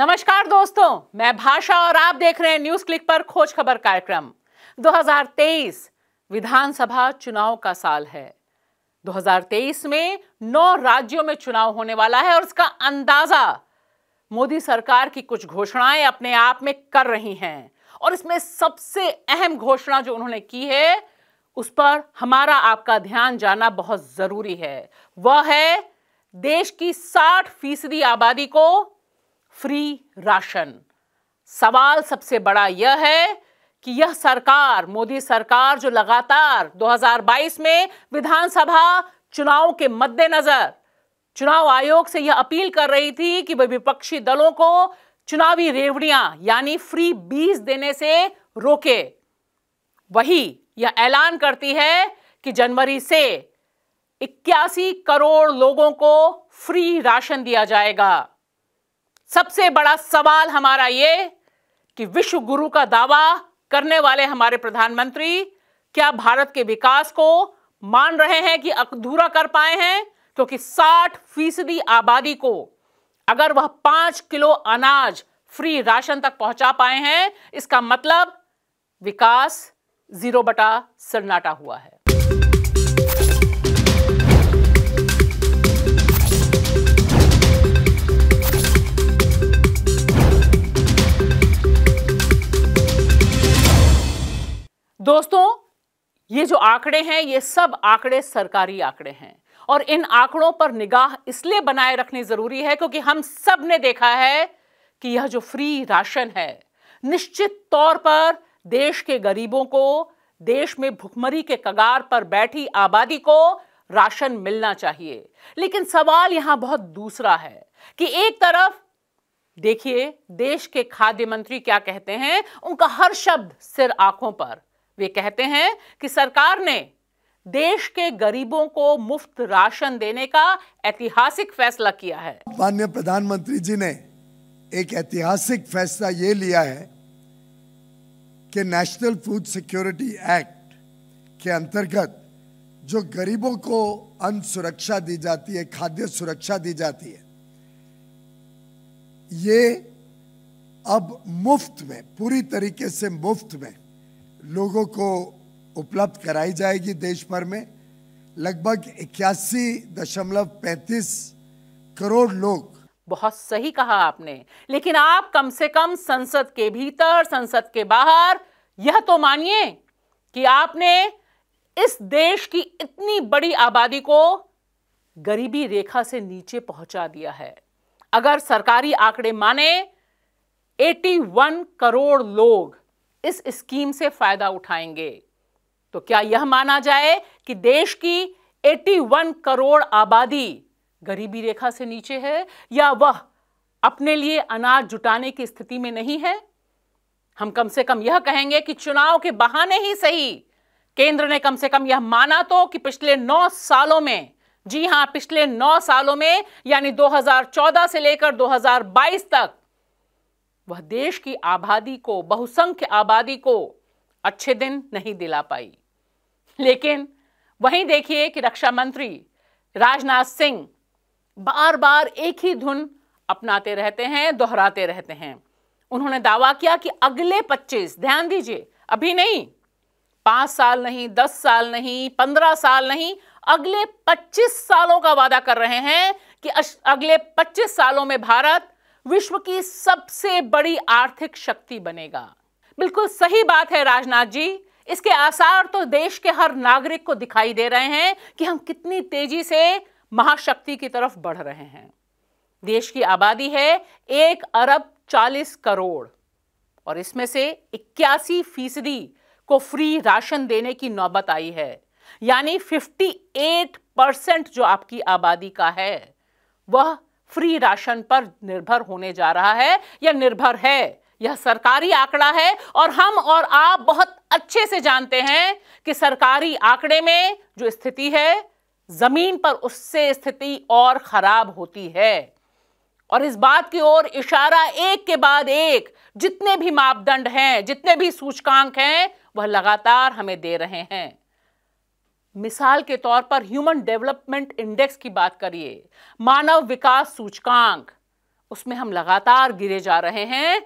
नमस्कार दोस्तों मैं भाषा और आप देख रहे हैं न्यूज क्लिक पर खोज खबर कार्यक्रम 2023 विधानसभा चुनाव का साल है 2023 में नौ राज्यों में चुनाव होने वाला है और इसका अंदाजा मोदी सरकार की कुछ घोषणाएं अपने आप में कर रही हैं और इसमें सबसे अहम घोषणा जो उन्होंने की है उस पर हमारा आपका ध्यान जाना बहुत जरूरी है वह है देश की 60 फीसदी आबादी को फ्री राशन सवाल सबसे बड़ा यह है कि यह सरकार मोदी सरकार जो लगातार 2022 में विधानसभा चुनाव के मद्देनजर चुनाव आयोग से यह अपील कर रही थी कि वह विपक्षी दलों को चुनावी रेवड़ियां यानी फ्री बीज देने से रोके वही यह ऐलान करती है कि जनवरी से इक्यासी करोड़ लोगों को फ्री राशन दिया जाएगा सबसे बड़ा सवाल हमारा ये कि विश्व गुरु का दावा करने वाले हमारे प्रधानमंत्री क्या भारत के विकास को मान रहे हैं कि अधूरा कर पाए हैं क्योंकि 60 फीसदी आबादी को अगर वह पांच किलो अनाज फ्री राशन तक पहुंचा पाए हैं इसका मतलब विकास जीरो बटा सन्नाटा हुआ है दोस्तों ये जो आंकड़े हैं ये सब आंकड़े सरकारी आंकड़े हैं और इन आंकड़ों पर निगाह इसलिए बनाए रखनी ज़रूरी है क्योंकि हम सब ने देखा है कि यह जो फ्री राशन है निश्चित तौर पर देश के गरीबों को देश में भुखमरी के कगार पर बैठी आबादी को राशन मिलना चाहिए लेकिन सवाल यहां बहुत दूसरा है कि एक तरफ देखिए देश के खाद्य मंत्री क्या कहते हैं उनका हर शब्द सिर आंखों पर वे कहते हैं कि सरकार ने देश के गरीबों को मुफ्त राशन देने का ऐतिहासिक फैसला किया है माननीय प्रधानमंत्री जी ने एक ऐतिहासिक फैसला ये लिया है कि नेशनल फूड सिक्योरिटी एक्ट के अंतर्गत जो गरीबों को अन्न सुरक्षा दी जाती है खाद्य सुरक्षा दी जाती है ये अब मुफ्त में पूरी तरीके से मुफ्त में लोगों को उपलब्ध कराई जाएगी देश भर में लगभग इक्यासी दशमलव पैंतीस करोड़ लोग बहुत सही कहा आपने लेकिन आप कम से कम संसद के भीतर संसद के बाहर यह तो मानिए कि आपने इस देश की इतनी बड़ी आबादी को गरीबी रेखा से नीचे पहुंचा दिया है अगर सरकारी आंकड़े माने 81 करोड़ लोग इस स्कीम से फायदा उठाएंगे तो क्या यह माना जाए कि देश की 81 करोड़ आबादी गरीबी रेखा से नीचे है या वह अपने लिए अनाज जुटाने की स्थिति में नहीं है हम कम से कम यह कहेंगे कि चुनाव के बहाने ही सही केंद्र ने कम से कम यह माना तो कि पिछले नौ सालों में जी हां पिछले नौ सालों में यानी 2014 से लेकर 2022 तक वह देश की आबादी को बहुसंख्य आबादी को अच्छे दिन नहीं दिला पाई लेकिन वहीं देखिए कि रक्षा मंत्री राजनाथ सिंह बार बार एक ही धुन अपनाते रहते हैं दोहराते रहते हैं उन्होंने दावा किया कि अगले 25 ध्यान दीजिए अभी नहीं पांच साल नहीं दस साल नहीं पंद्रह साल नहीं अगले 25 सालों का वादा कर रहे हैं कि अगले 25 सालों में भारत विश्व की सबसे बड़ी आर्थिक शक्ति बनेगा बिल्कुल सही बात है राजनाथ जी इसके आसार तो देश के हर नागरिक को दिखाई दे रहे हैं कि हम कितनी तेजी से महाशक्ति की तरफ बढ़ रहे हैं देश की आबादी है एक अरब चालीस करोड़ और इसमें से इक्यासी फीसदी को फ्री राशन देने की नौबत आई है यानी 58 परसेंट जो आपकी आबादी का है वह फ्री राशन पर निर्भर होने जा रहा है या निर्भर है यह सरकारी आंकड़ा है और हम और आप बहुत अच्छे से जानते हैं कि सरकारी आंकड़े में जो स्थिति है जमीन पर उससे स्थिति और खराब होती है और इस बात की ओर इशारा एक के बाद एक जितने भी मापदंड हैं जितने भी सूचकांक हैं वह लगातार हमें दे रहे हैं मिसाल के तौर पर ह्यूमन डेवलपमेंट इंडेक्स की बात करिए मानव विकास सूचकांक उसमें हम लगातार गिरे जा रहे हैं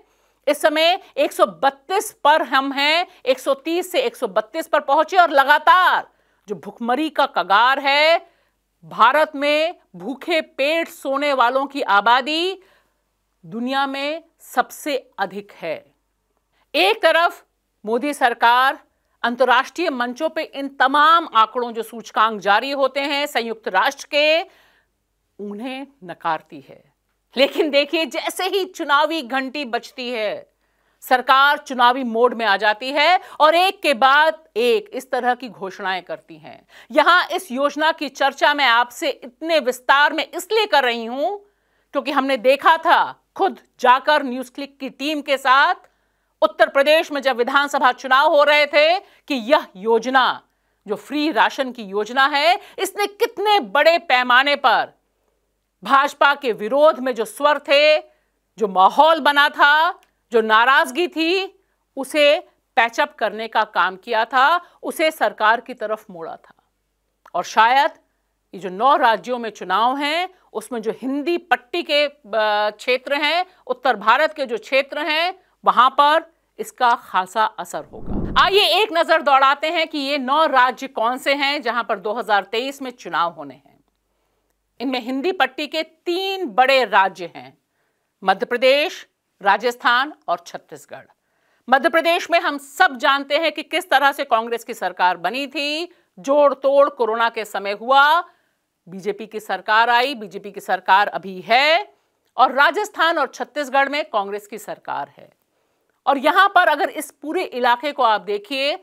इस समय 132 पर हम हैं 130 से 132 पर पहुंचे और लगातार जो भुखमरी का कगार है भारत में भूखे पेट सोने वालों की आबादी दुनिया में सबसे अधिक है एक तरफ मोदी सरकार अंतर्राष्ट्रीय मंचों पे इन तमाम आंकड़ों जो सूचकांक जारी होते हैं संयुक्त राष्ट्र के उन्हें नकारती है लेकिन देखिए जैसे ही चुनावी घंटी बचती है सरकार चुनावी मोड में आ जाती है और एक के बाद एक इस तरह की घोषणाएं करती हैं यहां इस योजना की चर्चा मैं आपसे इतने विस्तार में इसलिए कर रही हूं क्योंकि हमने देखा था खुद जाकर न्यूज क्लिक की टीम के साथ उत्तर प्रदेश में जब विधानसभा चुनाव हो रहे थे कि यह योजना जो फ्री राशन की योजना है इसने कितने बड़े पैमाने पर भाजपा के विरोध में जो स्वर थे जो माहौल बना था जो नाराजगी थी उसे पैचअप करने का काम किया था उसे सरकार की तरफ मोड़ा था और शायद ये जो नौ राज्यों में चुनाव हैं उसमें जो हिंदी पट्टी के क्षेत्र हैं उत्तर भारत के जो क्षेत्र हैं वहाँ पर इसका खासा असर होगा आइए एक नजर दौड़ाते हैं कि ये नौ राज्य कौन से हैं जहां पर 2023 में चुनाव होने हैं इनमें हिंदी पट्टी के तीन बड़े राज्य हैं मध्य प्रदेश राजस्थान और छत्तीसगढ़ मध्य प्रदेश में हम सब जानते हैं कि किस तरह से कांग्रेस की सरकार बनी थी जोड़ तोड़ कोरोना के समय हुआ बीजेपी की सरकार आई बीजेपी की सरकार अभी है और राजस्थान और छत्तीसगढ़ में कांग्रेस की सरकार है और यहां पर अगर इस पूरे इलाके को आप देखिए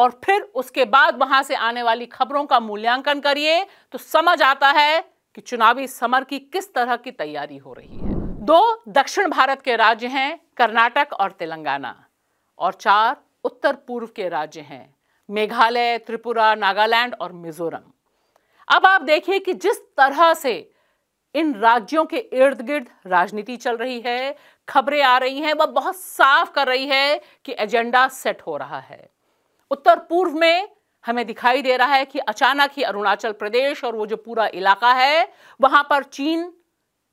और फिर उसके बाद वहां से आने वाली खबरों का मूल्यांकन करिए तो समझ आता है कि चुनावी समर की किस तरह की तैयारी हो रही है दो दक्षिण भारत के राज्य हैं कर्नाटक और तेलंगाना और चार उत्तर पूर्व के राज्य हैं मेघालय त्रिपुरा नागालैंड और मिजोरम अब आप देखिए कि जिस तरह से इन राज्यों के इर्द गिर्द राजनीति चल रही है खबरें आ रही हैं वह बहुत साफ कर रही है कि एजेंडा सेट हो रहा है उत्तर पूर्व में हमें दिखाई दे रहा है कि अचानक ही अरुणाचल प्रदेश और वो जो पूरा इलाका है वहां पर चीन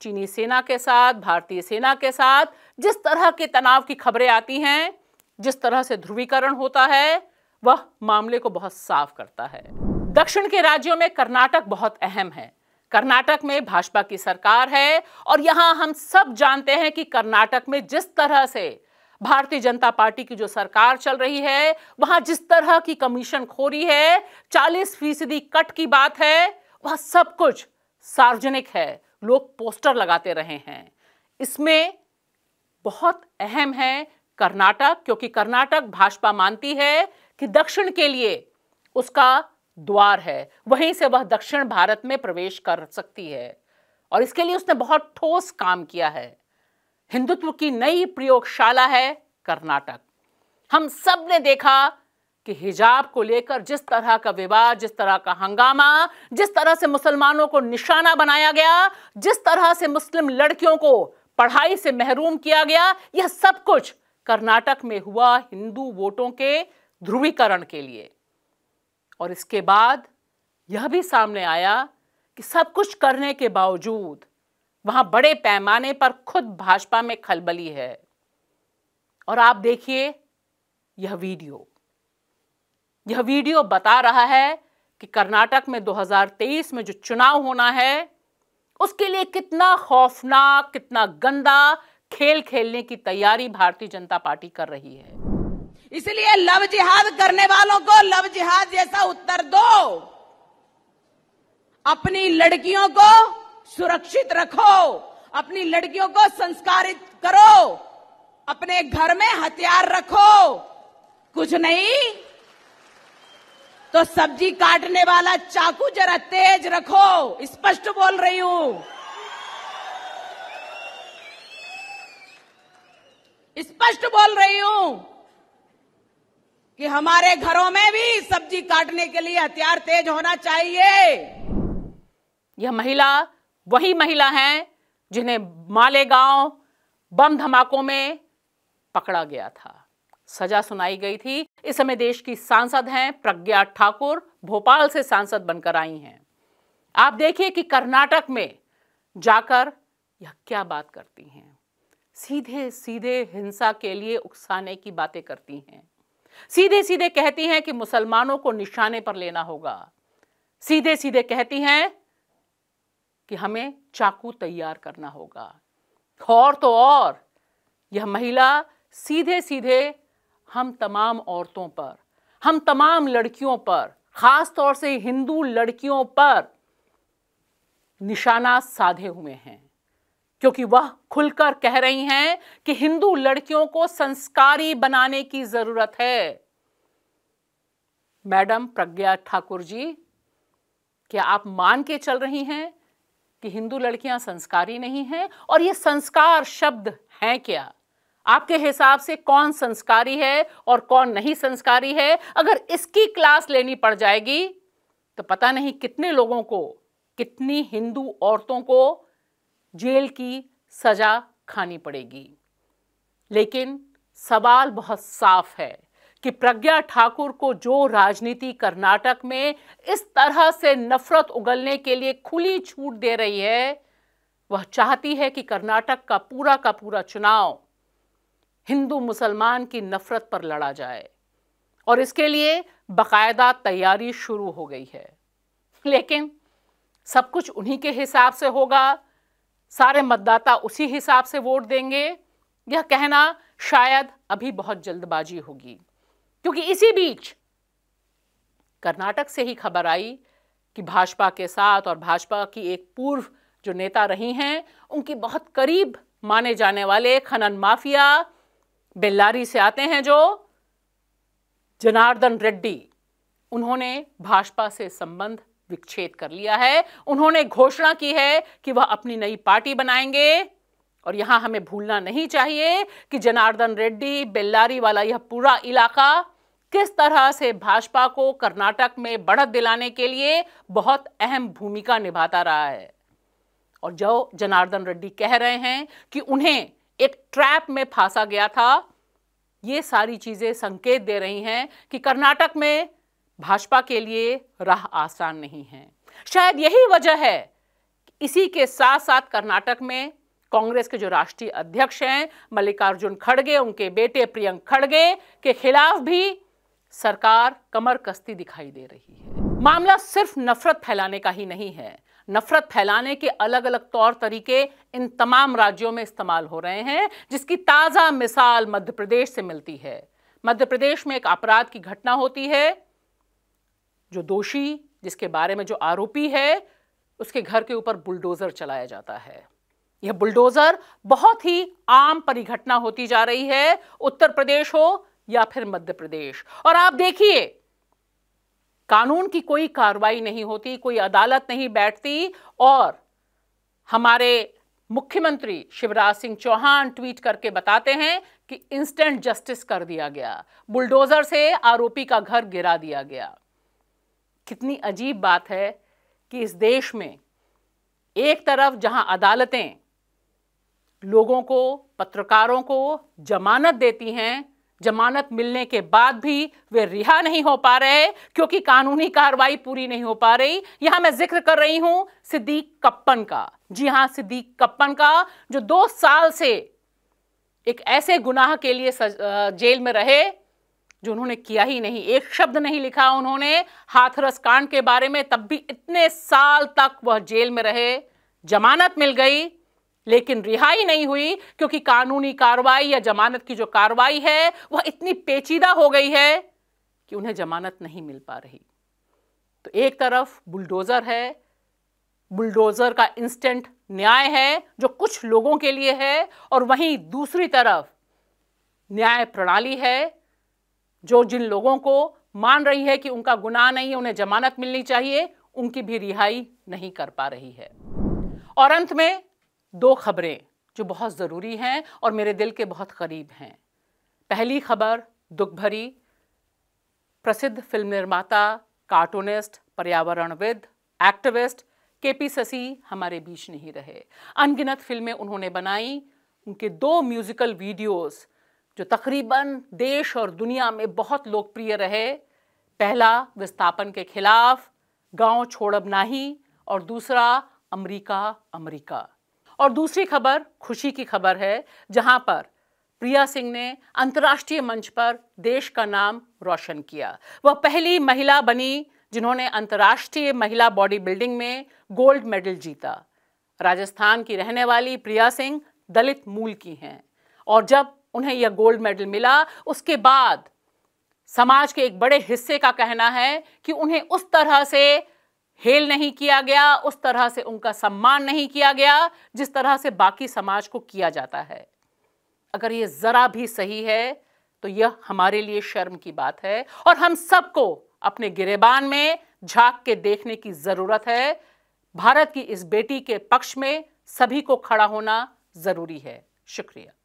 चीनी सेना के साथ भारतीय सेना के साथ जिस तरह के तनाव की खबरें आती हैं जिस तरह से ध्रुवीकरण होता है वह मामले को बहुत साफ करता है दक्षिण के राज्यों में कर्नाटक बहुत अहम है कर्नाटक में भाजपा की सरकार है और यहाँ हम सब जानते हैं कि कर्नाटक में जिस तरह से भारतीय जनता पार्टी की जो सरकार चल रही है वहां जिस तरह की कमीशन खोरी है चालीस फीसदी कट की बात है वह सब कुछ सार्वजनिक है लोग पोस्टर लगाते रहे हैं इसमें बहुत अहम है कर्नाटक क्योंकि कर्नाटक भाजपा मानती है कि दक्षिण के लिए उसका द्वार है वहीं से वह दक्षिण भारत में प्रवेश कर सकती है और इसके लिए उसने बहुत ठोस काम किया है हिंदुत्व की नई प्रयोगशाला है कर्नाटक हम सब ने देखा कि हिजाब को लेकर जिस तरह का विवाद जिस तरह का हंगामा जिस तरह से मुसलमानों को निशाना बनाया गया जिस तरह से मुस्लिम लड़कियों को पढ़ाई से महरूम किया गया यह सब कुछ कर्नाटक में हुआ हिंदू वोटों के ध्रुवीकरण के लिए और इसके बाद यह भी सामने आया कि सब कुछ करने के बावजूद वहां बड़े पैमाने पर खुद भाजपा में खलबली है और आप देखिए यह वीडियो यह वीडियो बता रहा है कि कर्नाटक में 2023 में जो चुनाव होना है उसके लिए कितना खौफनाक कितना गंदा खेल खेलने की तैयारी भारतीय जनता पार्टी कर रही है इसलिए लव जिहाद करने वालों को लव जिहाद जैसा उत्तर दो अपनी लड़कियों को सुरक्षित रखो अपनी लड़कियों को संस्कारित करो अपने घर में हथियार रखो कुछ नहीं तो सब्जी काटने वाला चाकू जरा तेज रखो स्पष्ट बोल रही हूं स्पष्ट बोल रही हूं कि हमारे घरों में भी सब्जी काटने के लिए हथियार तेज होना चाहिए यह महिला वही महिला है जिन्हें मालेगांव बम धमाकों में पकड़ा गया था सजा सुनाई गई थी इस समय देश की सांसद हैं प्रज्ञा ठाकुर भोपाल से सांसद बनकर आई हैं आप देखिए कि कर्नाटक में जाकर यह क्या बात करती हैं सीधे सीधे हिंसा के लिए उकसाने की बातें करती हैं सीधे सीधे कहती हैं कि मुसलमानों को निशाने पर लेना होगा सीधे सीधे कहती हैं कि हमें चाकू तैयार करना होगा और तो और यह महिला सीधे सीधे हम तमाम औरतों पर हम तमाम लड़कियों पर ख़ास तौर से हिंदू लड़कियों पर निशाना साधे हुए हैं क्योंकि वह खुलकर कह रही हैं कि हिंदू लड़कियों को संस्कारी बनाने की जरूरत है मैडम प्रज्ञा ठाकुर जी क्या आप मान के चल रही हैं कि हिंदू लड़कियां संस्कारी नहीं हैं और ये संस्कार शब्द हैं क्या आपके हिसाब से कौन संस्कारी है और कौन नहीं संस्कारी है अगर इसकी क्लास लेनी पड़ जाएगी तो पता नहीं कितने लोगों को कितनी हिंदू औरतों को जेल की सजा खानी पड़ेगी लेकिन सवाल बहुत साफ है कि प्रज्ञा ठाकुर को जो राजनीति कर्नाटक में इस तरह से नफरत उगलने के लिए खुली छूट दे रही है वह चाहती है कि कर्नाटक का पूरा का पूरा चुनाव हिंदू मुसलमान की नफरत पर लड़ा जाए और इसके लिए बाकायदा तैयारी शुरू हो गई है लेकिन सब कुछ उन्हीं के हिसाब से होगा सारे मतदाता उसी हिसाब से वोट देंगे यह कहना शायद अभी बहुत जल्दबाजी होगी क्योंकि इसी बीच कर्नाटक से ही खबर आई कि भाजपा के साथ और भाजपा की एक पूर्व जो नेता रही हैं उनकी बहुत करीब माने जाने वाले खनन माफिया बेल्लारी से आते हैं जो जनार्दन रेड्डी उन्होंने भाजपा से संबंध विच्छेद कर लिया है उन्होंने घोषणा की है कि वह अपनी नई पार्टी बनाएंगे और यहां हमें भूलना नहीं चाहिए कि जनार्दन रेड्डी बेल्लारी वाला यह पूरा इलाका किस तरह से भाजपा को कर्नाटक में बढ़त दिलाने के लिए बहुत अहम भूमिका निभाता रहा है और जो जनार्दन रेड्डी कह रहे हैं कि उन्हें एक ट्रैप में फांसा गया था ये सारी चीज़ें संकेत दे रही हैं कि कर्नाटक में भाजपा के लिए राह आसान नहीं है शायद यही वजह है इसी के साथ साथ कर्नाटक में कांग्रेस के जो राष्ट्रीय अध्यक्ष हैं मल्लिकार्जुन खड़गे उनके बेटे प्रियंक खड़गे के खिलाफ भी सरकार कमर कस्ती दिखाई दे रही है मामला सिर्फ नफरत फैलाने का ही नहीं है नफरत फैलाने के अलग अलग तौर तरीके इन तमाम राज्यों में इस्तेमाल हो रहे हैं जिसकी ताज़ा मिसाल मध्य प्रदेश से मिलती है मध्य प्रदेश में एक अपराध की घटना होती है जो दोषी जिसके बारे में जो आरोपी है उसके घर के ऊपर बुलडोज़र चलाया जाता है यह बुलडोज़र बहुत ही आम परिघटना होती जा रही है उत्तर प्रदेश हो या फिर मध्य प्रदेश और आप देखिए कानून की कोई कार्रवाई नहीं होती कोई अदालत नहीं बैठती और हमारे मुख्यमंत्री शिवराज सिंह चौहान ट्वीट करके बताते हैं कि इंस्टेंट जस्टिस कर दिया गया बुलडोजर से आरोपी का घर गिरा दिया गया कितनी अजीब बात है कि इस देश में एक तरफ जहां अदालतें लोगों को पत्रकारों को जमानत देती हैं जमानत मिलने के बाद भी वे रिहा नहीं हो पा रहे क्योंकि कानूनी कार्रवाई पूरी नहीं हो पा रही यहां मैं जिक्र कर रही हूं सिद्दीक कप्पन का जी हां सिद्दीक कप्पन का जो दो साल से एक ऐसे गुनाह के लिए जेल में रहे जो उन्होंने किया ही नहीं एक शब्द नहीं लिखा उन्होंने हाथरस कांड के बारे में तब भी इतने साल तक वह जेल में रहे जमानत मिल गई लेकिन रिहाई नहीं हुई क्योंकि कानूनी कार्रवाई या जमानत की जो कार्रवाई है वह इतनी पेचीदा हो गई है कि उन्हें जमानत नहीं मिल पा रही तो एक तरफ बुलडोज़र है बुलडोज़र का इंस्टेंट न्याय है जो कुछ लोगों के लिए है और वहीं दूसरी तरफ न्याय प्रणाली है जो जिन लोगों को मान रही है कि उनका गुनाह नहीं है उन्हें जमानत मिलनी चाहिए उनकी भी रिहाई नहीं कर पा रही है और अंत में दो खबरें जो बहुत ज़रूरी हैं और मेरे दिल के बहुत करीब हैं पहली खबर दुख भरी प्रसिद्ध फिल्म निर्माता कार्टूनिस्ट पर्यावरणविद एक्टिविस्ट के पी ससी हमारे बीच नहीं रहे अनगिनत फिल्में उन्होंने बनाई उनके दो म्यूज़िकल वीडियोज जो तकरीबन देश और दुनिया में बहुत लोकप्रिय रहे पहला विस्थापन के खिलाफ गांव छोड़ अब नाही और दूसरा अमेरिका अमेरिका और दूसरी खबर खुशी की खबर है जहां पर प्रिया सिंह ने अंतर्राष्ट्रीय मंच पर देश का नाम रोशन किया वह पहली महिला बनी जिन्होंने अंतर्राष्ट्रीय महिला बॉडी बिल्डिंग में गोल्ड मेडल जीता राजस्थान की रहने वाली प्रिया सिंह दलित मूल की हैं और जब उन्हें यह गोल्ड मेडल मिला उसके बाद समाज के एक बड़े हिस्से का कहना है कि उन्हें उस तरह से हेल नहीं किया गया उस तरह से उनका सम्मान नहीं किया गया जिस तरह से बाकी समाज को किया जाता है अगर यह ज़रा भी सही है तो यह हमारे लिए शर्म की बात है और हम सबको अपने गिरेबान में झांक के देखने की ज़रूरत है भारत की इस बेटी के पक्ष में सभी को खड़ा होना ज़रूरी है शुक्रिया